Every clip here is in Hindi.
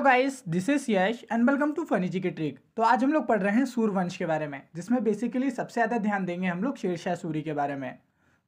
तो guys this is Yash and welcome to funny G की ट्रिक तो आज हम लोग पढ़ रहे हैं वंश के बारे में जिसमें बेसिकली सबसे ज़्यादा ध्यान देंगे हम लोग शेरशाह सूरी के बारे में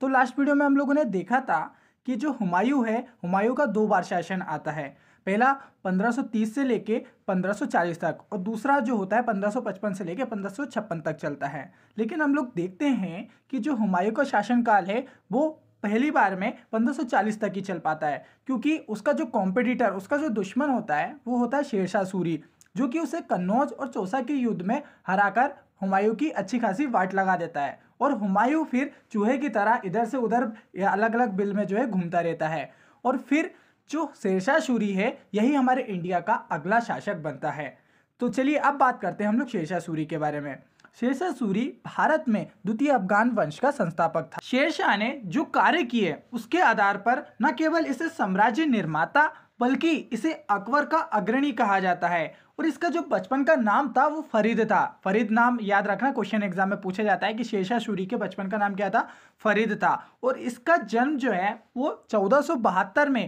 तो लास्ट वीडियो में हम लोगों ने देखा था कि जो हुमायूं है हुमायूं का दो बार शासन आता है पहला 1530 से लेके 1540 तक और दूसरा जो होता है 1555 से लेके 1556 तक चलता है लेकिन हम लोग देखते हैं कि जो हुमायूं का शासनकाल है वो पहली बार में 1540 तक ही चल पाता है क्योंकि उसका जो कॉम्पिटिटर उसका जो दुश्मन होता है वो होता है शेरशाह सूरी जो कि उसे कन्नौज और चौसा के युद्ध में हराकर हुमायूं की अच्छी खासी वाट लगा देता है और हुमायूं फिर चूहे की तरह इधर से उधर अलग अलग बिल में जो है घूमता रहता है और फिर जो शेरशाह सूरी है यही हमारे इंडिया का अगला शासक बनता है तो चलिए अब बात करते हैं हम लोग शेरशाह सूरी के बारे में शेरशाह सूरी भारत में द्वितीय अफगान वंश का संस्थापक था शेरशाह ने जो कार्य किए उसके आधार पर न केवल इसे साम्राज्य निर्माता बल्कि इसे अकबर का अग्रणी कहा जाता है और इसका जो बचपन का नाम था वो फरीद था फरीद नाम याद रखना क्वेश्चन एग्जाम में पूछा जाता है कि शेरशाह सूरी के बचपन का नाम क्या था फरीद था और इसका जन्म जो है वो चौदह में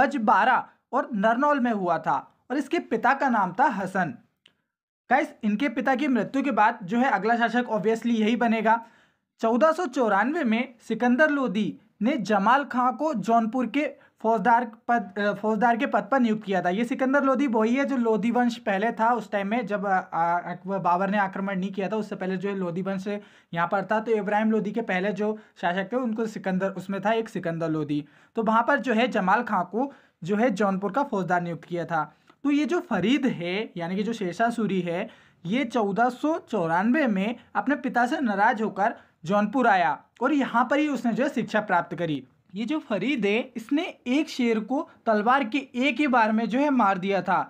बज और नरनौल में हुआ था और इसके पिता का नाम था हसन गाइस इनके पिता की मृत्यु के बाद जो है अगला शासक ऑब्वियसली यही बनेगा चौदह में सिकंदर लोदी ने जमाल खां को जौनपुर के फौजदार पद फौजदार के पद पर नियुक्त किया था ये सिकंदर लोधी वही है जो लोधी वंश पहले था उस टाइम में जब अकबर बाबर ने आक्रमण नहीं किया था उससे पहले जो है लोधी वंश यहाँ पर था तो इब्राहिम लोधी के पहले जो शासक थे उनको सिकंदर उसमें था एक सिकंदर लोधी तो वहाँ पर जो है जमाल खां को जो है जौनपुर का फौजदार नियुक्त किया था तो ये जो फरीद है यानी कि जो सूरी है ये चौदह में अपने पिता से नाराज होकर जौनपुर आया और यहाँ पर ही उसने जो है शिक्षा प्राप्त करी ये जो फरीद है इसने एक शेर को तलवार के एक ही बार में जो है मार दिया था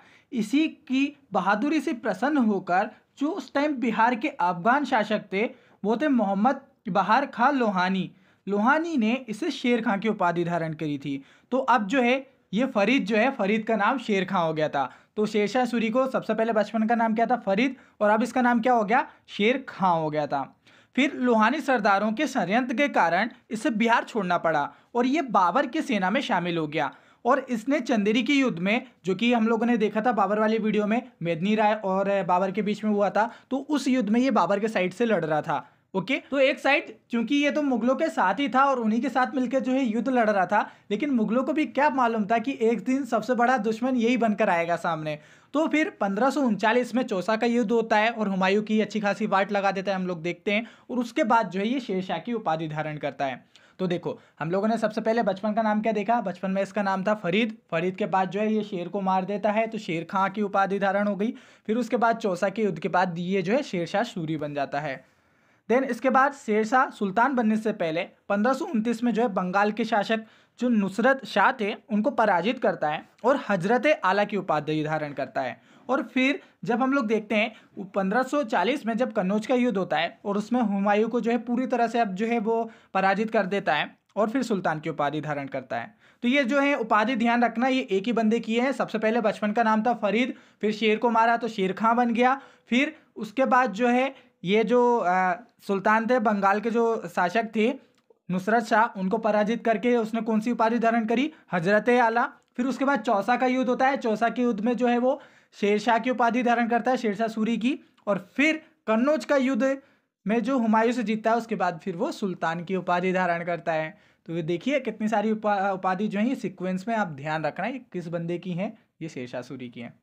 इसी की बहादुरी से प्रसन्न होकर जो उस टाइम बिहार के अफगान शासक थे वो थे मोहम्मद बहार खां लोहानी लोहानी ने इसे शेर खां की उपाधि धारण करी थी तो अब जो है ये फरीद जो है फरीद का नाम शेर खां हो गया था तो शेरशाह सूरी को सबसे पहले बचपन का नाम क्या था फरीद और अब इसका नाम क्या हो गया शेर खां हो गया था फिर लोहानी सरदारों के षडयंत्र के कारण इसे बिहार छोड़ना पड़ा और ये बाबर की सेना में शामिल हो गया और इसने चंदेरी के युद्ध में जो कि हम लोगों ने देखा था बाबर वाली वीडियो में मेदनी राय और बाबर के बीच में हुआ था तो उस युद्ध में ये बाबर के साइड से लड़ रहा था ओके okay, तो एक साइड क्योंकि ये तो मुगलों के साथ ही था और उन्हीं के साथ मिलकर जो है युद्ध लड़ रहा था लेकिन मुगलों को भी क्या मालूम था कि एक दिन सबसे बड़ा दुश्मन यही बनकर आएगा सामने तो फिर पंद्रह में चौसा का युद्ध होता है और हुमायूं की अच्छी खासी वाट लगा देता है हम लोग देखते हैं और उसके बाद जो है ये शेरशाह की उपाधि धारण करता है तो देखो हम लोगों ने सबसे पहले बचपन का नाम क्या देखा बचपन में इसका नाम था फरीद फरीद के बाद जो है ये शेर को मार देता है तो शेर खां की उपाधि धारण हो गई फिर उसके बाद चौसा के युद्ध के बाद ये जो है शेरशाह सूरी बन जाता है देन इसके बाद शेरशाह सुल्तान बनने से पहले पंद्रह में जो है बंगाल के शासक जो नुसरत शाह थे उनको पराजित करता है और हजरत आला की उपाधि धारण करता है और फिर जब हम लोग देखते हैं 1540 में जब कन्नौज का युद्ध होता है और उसमें हुमायूं को जो है पूरी तरह से अब जो है वो पराजित कर देता है और फिर सुल्तान की उपाधि धारण करता है तो ये जो है उपाधि ध्यान रखना ये एक ही बंदे की है सबसे पहले बचपन का नाम था फरीद फिर शेर को मारा तो शेर खां बन गया फिर उसके बाद जो है ये जो सुल्तान थे बंगाल के जो शासक थे नुसरत शाह उनको पराजित करके उसने कौन सी उपाधि धारण करी हजरत आला फिर उसके बाद चौसा का युद्ध होता है चौसा के युद्ध में जो है वो शेरशाह की उपाधि धारण करता है शेरशाह सूरी की और फिर कन्नौज का युद्ध में जो हुमायूं से जीतता है उसके बाद फिर वो सुल्तान की उपाधि धारण करता है तो ये देखिए कितनी सारी उपा उपाधि जो है ये में आप ध्यान रखना है किस बंदे की हैं ये शेरशाह सूरी की हैं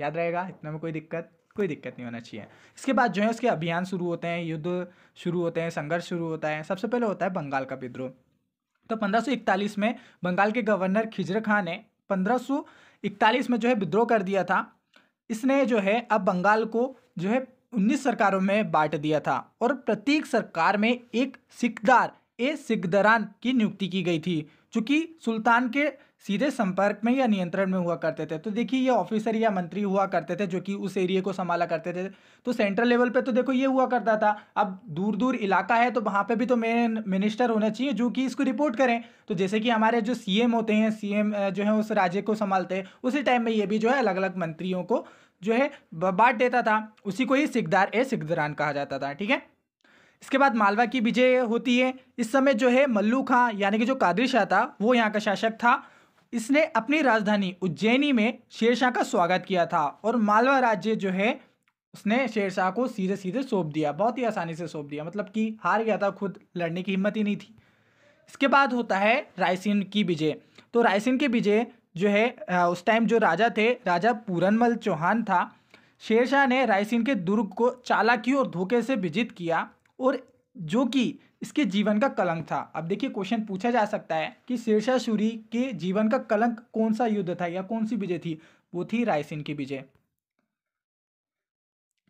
याद रहेगा इतना में कोई दिक्कत कोई दिक्कत नहीं होना चाहिए इसके बाद जो है उसके अभियान शुरू होते हैं युद्ध शुरू होते हैं संघर्ष शुरू होता है सबसे पहले होता है बंगाल का विद्रोह तो 1541 में बंगाल के गवर्नर खिजर खां ने 1541 में जो है विद्रोह कर दिया था इसने जो है अब बंगाल को जो है उन्नीस सरकारों में बांट दिया था और प्रत्येक सरकार में एक सिकदार ए सिकदरान की नियुक्ति की गई थी चूँकि सुल्तान के सीधे संपर्क में या नियंत्रण में हुआ करते थे तो देखिए ये ऑफिसर या मंत्री हुआ करते थे जो कि उस एरिया को संभाला करते थे तो सेंट्रल लेवल पे तो देखो ये हुआ करता था अब दूर दूर इलाका है तो वहाँ पे भी तो मेन मिनिस्टर होना चाहिए जो कि इसको रिपोर्ट करें तो जैसे कि हमारे जो सी होते हैं सी जो है उस राज्य को संभालते हैं उसी टाइम में ये भी जो है अलग अलग मंत्रियों को जो है बांट देता था उसी को ही सिकदार ए सिकदरान कहा जाता था ठीक है इसके बाद मालवा की विजय होती है इस समय जो है मल्लू खां यानी कि जो कादिर शाह था वो यहाँ का शासक था इसने अपनी राजधानी उज्जैनी में शेरशाह का स्वागत किया था और मालवा राज्य जो है उसने शेरशाह को सीधे सीधे सौंप दिया बहुत ही आसानी से सौंप दिया मतलब कि हार गया था खुद लड़ने की हिम्मत ही नहीं थी इसके बाद होता है रायसेन की विजय तो रायसेन के विजय जो है उस टाइम जो राजा थे राजा पूरनमल चौहान था शेरशाह ने रायसेन के दुर्ग को चालाकी और धोखे से विजित किया और जो कि इसके जीवन का कलंक था अब देखिए क्वेश्चन पूछा जा सकता है कि सूरी के जीवन का कलंक कौन सा युद्ध था या कौन सी विजय थी वो थी रायसेन की विजय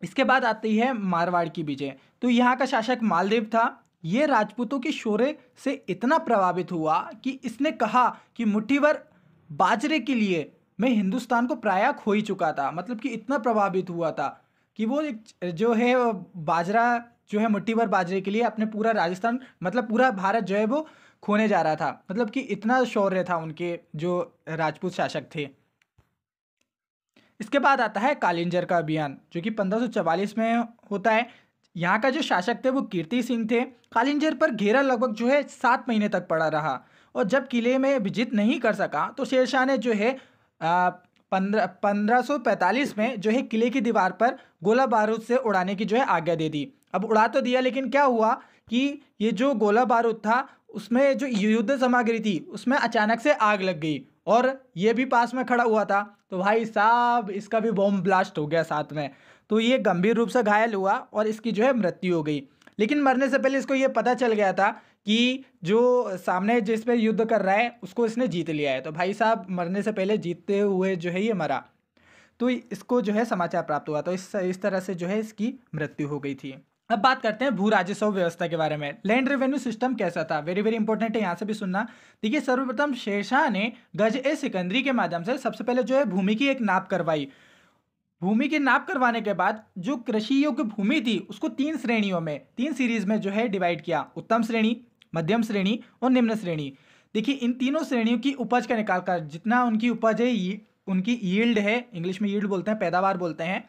इसके बाद आती है मारवाड़ की विजय तो यहाँ का शासक मालदेव था ये राजपूतों के शौर्य से इतना प्रभावित हुआ कि इसने कहा कि मुठ्ठीवर बाजरे के लिए मैं हिंदुस्तान को प्राय खो ही चुका था मतलब कि इतना प्रभावित हुआ था कि वो जो है बाजरा जो है मुट्ठी भर बाजरे के लिए अपने पूरा राजस्थान मतलब पूरा भारत जो है वो खोने जा रहा था मतलब कि इतना शौर्य था उनके जो राजपूत शासक थे इसके बाद आता है कालिंजर का अभियान जो कि 1544 में होता है यहाँ का जो शासक थे वो कीर्ति सिंह थे कालिंजर पर घेरा लगभग जो है सात महीने तक पड़ा रहा और जब किले में विजित नहीं कर सका तो शेरशाह ने जो है पंद्रह पंद्रह में जो है किले की दीवार पर गोला बारूद से उड़ाने की जो है आज्ञा दे दी अब उड़ा तो दिया लेकिन क्या हुआ कि ये जो गोला बारूद था उसमें जो युद्ध सामग्री थी उसमें अचानक से आग लग गई और ये भी पास में खड़ा हुआ था तो भाई साहब इसका भी बॉम्ब ब्लास्ट हो गया साथ में तो ये गंभीर रूप से घायल हुआ और इसकी जो है मृत्यु हो गई लेकिन मरने से पहले इसको ये पता चल गया था कि जो सामने जिस पे युद्ध कर रहा है उसको इसने जीत लिया है तो भाई साहब मरने से पहले जीतते हुए जो है ये मरा तो इसको जो है समाचार प्राप्त हुआ तो इस इस तरह से जो है इसकी मृत्यु हो गई थी अब बात करते हैं भू राजस्व व्यवस्था के बारे में लैंड रेवेन्यू सिस्टम कैसा था वेरी वेरी इंपॉर्टेंट है यहाँ से भी सुनना देखिए सर्वप्रथम शेरशाह ने गज ए सिकंदरी के माध्यम से सबसे पहले जो है भूमि की एक नाप करवाई भूमि की नाप करवाने के बाद जो कृषि योग्य भूमि थी उसको तीन श्रेणियों में तीन सीरीज में जो है डिवाइड किया उत्तम श्रेणी मध्यम श्रेणी और निम्न श्रेणी देखिए इन तीनों श्रेणियों की उपज का निकाल कर जितना उनकी उपज है उनकी यील्ड है इंग्लिश में यील्ड बोलते हैं पैदावार बोलते हैं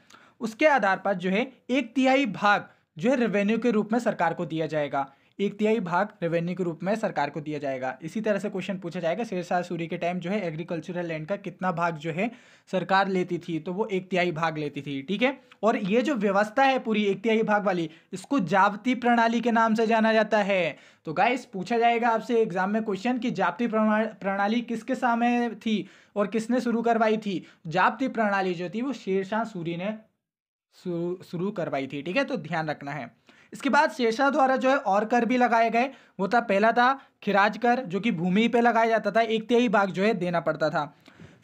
उसके आधार पर जो है एक तिहाई भाग जो है रेवेन्यू के रूप में सरकार को दिया जाएगा एक तिहाई भाग रेवेन्यू के रूप में सरकार को दिया जाएगा इसी तरह से क्वेश्चन पूछा जाएगा शेरशाह सूरी के टाइम जो है एग्रीकल्चरल लैंड का कितना भाग जो है सरकार लेती थी तो वो एक तिहाई भाग लेती थी ठीक है और ये जो व्यवस्था है पूरी एक तिहाई भाग वाली इसको जापती प्रणाली के नाम से जाना जाता है तो गाइस पूछा जाएगा आपसे एग्जाम में क्वेश्चन की जाबती प्रणाली किसके सामने थी और किसने शुरू करवाई थी जाबती प्रणाली जो थी वो शेरशाह सूरी ने शुरू करवाई थी ठीक है तो ध्यान रखना है इसके बाद शेरशाह द्वारा जो है और कर भी लगाए गए वो था पहला था खिराज कर जो कि भूमि पे लगाया जाता था एक तिहाई भाग जो है देना पड़ता था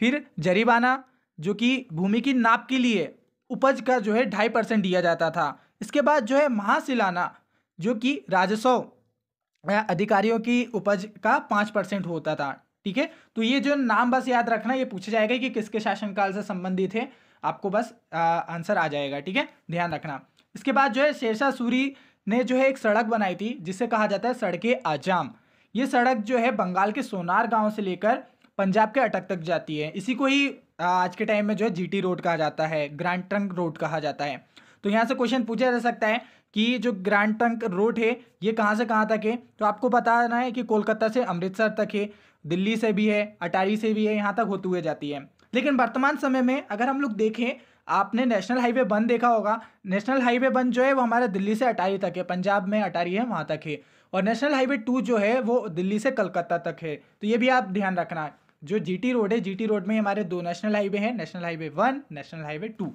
फिर जरीबाना जो कि भूमि की नाप के लिए उपज का जो है ढाई परसेंट दिया जाता था इसके बाद जो है महासिलाना जो कि राजस्व अधिकारियों की उपज का पाँच परसेंट होता था ठीक है तो ये जो नाम बस याद रखना ये पूछा जाएगा कि किसके शासनकाल से संबंधित है आपको बस आ, आंसर आ जाएगा ठीक है ध्यान रखना इसके बाद जो है शेरशाह सूरी ने जो है एक सड़क बनाई थी जिसे कहा जाता है सड़क आजाम ये सड़क जो है बंगाल के सोनार गाँव से लेकर पंजाब के अटक तक जाती है इसी को ही आज के टाइम में जो है जीटी रोड कहा जाता है ग्रैंड ट्रंक रोड कहा जाता है तो यहाँ से क्वेश्चन पूछा जा सकता है कि जो ग्रैंड ट्रंक रोड है ये कहाँ से कहाँ तक है तो आपको बताना है कि कोलकाता से अमृतसर तक है दिल्ली से भी है अटारी से भी है यहाँ तक होते हुए जाती है लेकिन वर्तमान समय में अगर हम लोग देखें आपने नेशनल हाईवे वन देखा होगा नेशनल हाईवे वन जो है वो हमारे दिल्ली से अटारी तक है पंजाब में अटारी है वहाँ तक है और नेशनल हाईवे टू जो है वो दिल्ली से कलकत्ता तक है तो ये भी आप ध्यान रखना जो जीटी रोड है जीटी रोड में हमारे दो नेशनल हाईवे हैं national highway one national highway two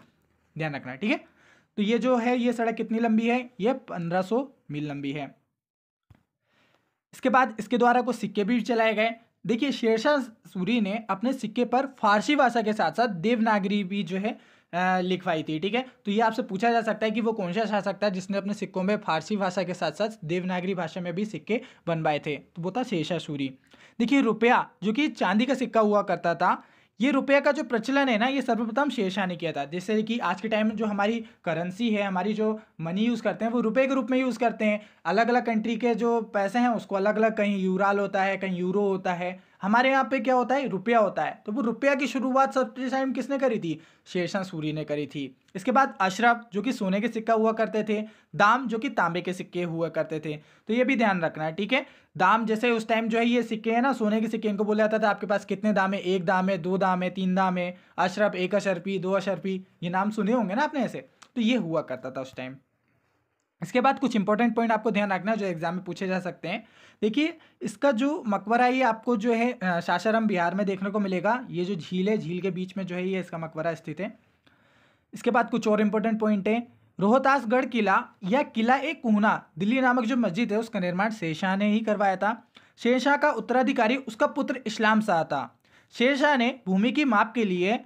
ध्यान रखना ठीक है तो ये जो है ये सड़क कितनी लंबी है ये पंद्रह मील लंबी है इसके बाद इसके द्वारा कुछ सिक्के भी चलाए गए देखिए शेरशाह सूरी ने अपने सिक्के पर फारसी भाषा के साथ साथ देवनागरी भी जो है लिखवाई थी ठीक है तो ये आपसे पूछा जा सकता है कि वो कौन सा शासक था जिसने अपने सिक्कों में फारसी भाषा के साथ साथ देवनागरी भाषा में भी सिक्के बनवाए थे तो वो था शेरशाह सूरी देखिए रुपया जो कि चांदी का सिक्का हुआ करता था ये रुपये का जो प्रचलन है ना ये सर्वप्रथम शेरशाह ने किया था जैसे कि आज के टाइम में जो हमारी करेंसी है हमारी जो मनी यूज़ करते हैं वो रुपये के रूप में यूज़ करते हैं अलग अलग कंट्री के जो पैसे हैं उसको अलग अलग कहीं यूराल होता है कहीं यूरो होता है हमारे यहाँ पे क्या होता है रुपया होता है तो वो रुपया की शुरुआत सबसे टाइम किसने करी थी शेरशाह सूरी ने करी थी इसके बाद अशरफ जो कि सोने के सिक्का हुआ करते थे दाम जो कि तांबे के सिक्के हुआ करते थे तो ये भी ध्यान रखना है ठीक है दाम जैसे उस टाइम जो है ये सिक्के हैं ना सोने के सिक्के इनको बोला जाता था आपके पास कितने दाम है एक दाम है दो दाम है तीन दाम है अशरफ एक अशरफी दो अशरफी ये नाम सुने होंगे ना आपने ऐसे तो ये हुआ करता था उस टाइम इसके बाद कुछ इंपॉर्टेंट पॉइंट आपको ध्यान रखना जो एग्जाम में पूछे जा सकते हैं देखिए इसका जो मकबरा ये आपको जो है सासाराम बिहार में देखने को मिलेगा ये जो झील है झील के बीच में जो है ये इसका मकबरा स्थित है इसके बाद कुछ और इम्पोर्टेंट पॉइंट है रोहतासगढ़ किला या किला ए कुहना दिल्ली नामक जो मस्जिद है उसका निर्माण शेरशाह ने ही करवाया था शेरशाह का उत्तराधिकारी उसका पुत्र इस्लाम शाह था शेरशाह ने भूमि की माप के लिए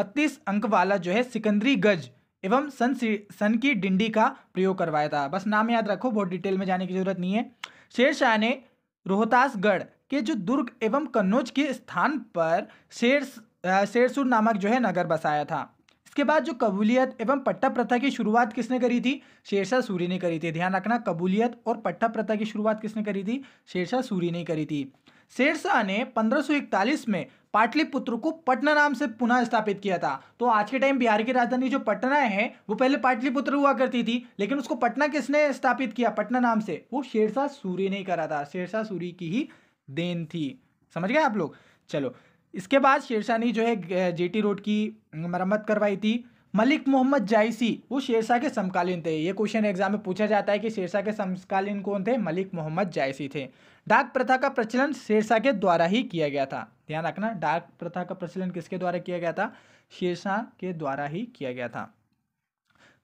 बत्तीस अंक वाला जो है सिकंदरी गज एवं सन सन की डिंडी का प्रयोग करवाया था बस नाम याद रखो बहुत डिटेल में जाने की जरूरत नहीं है शेरशाह ने रोहतासगढ़ के जो दुर्ग एवं कन्नौज के स्थान पर शेर शेरसुर नामक जो है नगर बसाया था इसके बाद जो कबूलियत एवं पट्टा प्रथा की शुरुआत किसने करी थी शेरशाह सूरी ने करी थी ध्यान रखना कबूलियत और पट्टा प्रथा की शुरुआत किसने करी थी शेरशाह सूरी ने करी थी शेरशाह ने पंद्रह में पाटलिपुत्र को पटना नाम से पुनः स्थापित किया था तो आज के टाइम बिहार की राजधानी जो पटना है वो पहले पाटलिपुत्र हुआ करती थी लेकिन उसको पटना किसने स्थापित किया पटना नाम से वो शेरशाह सूरी ने करा था शेरशाह सूरी की ही देन थी समझ गए आप लोग चलो इसके बाद शेरशाह ने जो है जेटी रोड की मरम्मत करवाई थी मलिक मोहम्मद जायसी वो शेरशाह के समकालीन थे ये क्वेश्चन एग्जाम में पूछा जाता है कि शेरशाह के समकालीन कौन थे मलिक मोहम्मद जायसी थे डाक प्रथा का प्रचलन शेरशाह के द्वारा ही किया गया था ध्यान रखना डाक प्रथा का प्रचलन किसके द्वारा किया गया था शेरशाह के द्वारा ही किया गया था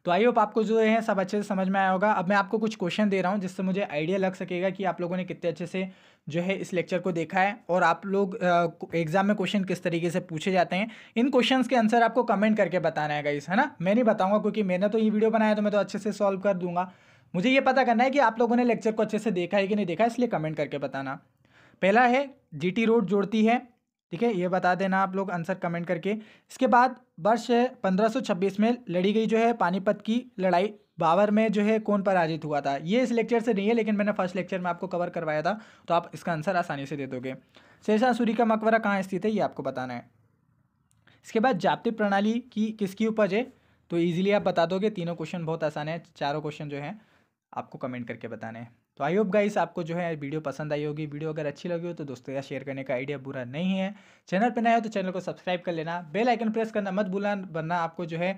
तो आई होप आपको जो है सब अच्छे से समझ में आया होगा अब मैं आपको कुछ क्वेश्चन दे रहा हूँ जिससे मुझे आइडिया लग सकेगा कि आप लोगों ने कितने अच्छे से जो है इस लेक्चर को देखा है और आप लोग एग्ज़ाम में क्वेश्चन किस तरीके से पूछे जाते हैं इन क्वेश्चंस के आंसर आपको कमेंट करके बताना है गाइस है ना मैं नहीं बताऊंगा क्योंकि मैंने तो ये वीडियो बनाया तो मैं तो अच्छे से सॉल्व कर दूंगा मुझे ये पता करना है कि आप लोगों ने लेक्चर को अच्छे से देखा है कि नहीं देखा इसलिए कमेंट करके बताना पहला है जी रोड जोड़ती है ठीक है ये बता देना आप लोग आंसर कमेंट करके इसके बाद वर्ष 1526 में लड़ी गई जो है पानीपत की लड़ाई बाबर में जो है कौन पराजित हुआ था ये इस लेक्चर से नहीं है लेकिन मैंने फर्स्ट लेक्चर में आपको कवर करवाया था तो आप इसका आंसर आसानी से दे दोगे शेरशाह सूरी का मकबरा कहाँ स्थित है ये आपको बताना है इसके बाद जाप्ती प्रणाली की किसकी उपज है तो ईजिली आप बता दोगे तीनों क्वेश्चन बहुत आसान है चारों क्वेश्चन जो है आपको कमेंट करके बताने हैं तो आई होप गाइस आपको जो है वीडियो पसंद आई होगी वीडियो अगर अच्छी लगी हो तो दोस्तों यार शेयर करने का आइडिया बुरा नहीं है चैनल पर नया हो तो चैनल को सब्सक्राइब कर लेना बेल आइकन प्रेस करना मत भूलना वरना आपको जो है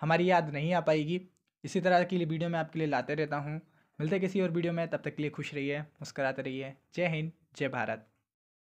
हमारी याद नहीं आ पाएगी इसी तरह के लिए वीडियो मैं आपके लिए लाते रहता हूँ मिलते किसी और वीडियो में तब तक के लिए खुश रहिए मुस्कराते रहिए जय हिंद जय भारत